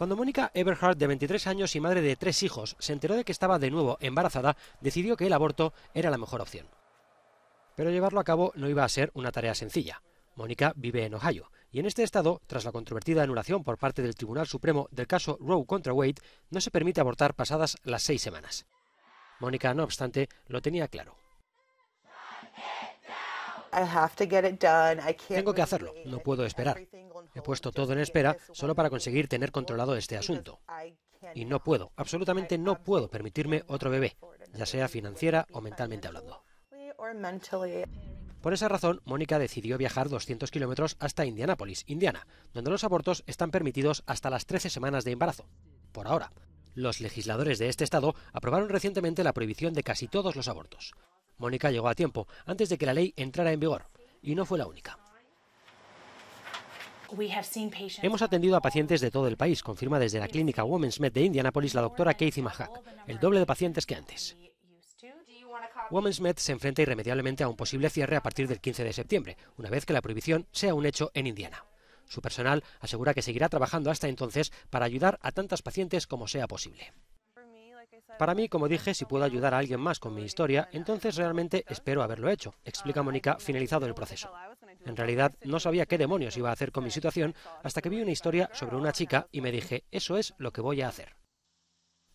Cuando Mónica Eberhardt, de 23 años y madre de tres hijos, se enteró de que estaba de nuevo embarazada, decidió que el aborto era la mejor opción. Pero llevarlo a cabo no iba a ser una tarea sencilla. Mónica vive en Ohio, y en este estado, tras la controvertida anulación por parte del Tribunal Supremo del caso Roe contra Wade, no se permite abortar pasadas las seis semanas. Mónica, no obstante, lo tenía claro. Tengo que hacerlo, no puedo esperar. He puesto todo en espera solo para conseguir tener controlado este asunto. Y no puedo, absolutamente no puedo permitirme otro bebé, ya sea financiera o mentalmente hablando. Por esa razón, Mónica decidió viajar 200 kilómetros hasta Indianápolis, Indiana, donde los abortos están permitidos hasta las 13 semanas de embarazo. Por ahora. Los legisladores de este estado aprobaron recientemente la prohibición de casi todos los abortos. Mónica llegó a tiempo, antes de que la ley entrara en vigor, y no fue la única. Hemos atendido a pacientes de todo el país, confirma desde la clínica Women's Med de Indianapolis la doctora Casey Mahak, el doble de pacientes que antes. Women's Med se enfrenta irremediablemente a un posible cierre a partir del 15 de septiembre, una vez que la prohibición sea un hecho en Indiana. Su personal asegura que seguirá trabajando hasta entonces para ayudar a tantas pacientes como sea posible. Para mí, como dije, si puedo ayudar a alguien más con mi historia, entonces realmente espero haberlo hecho, explica Mónica, finalizado el proceso. En realidad no sabía qué demonios iba a hacer con mi situación hasta que vi una historia sobre una chica y me dije, eso es lo que voy a hacer.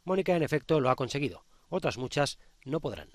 Mónica en efecto lo ha conseguido, otras muchas no podrán.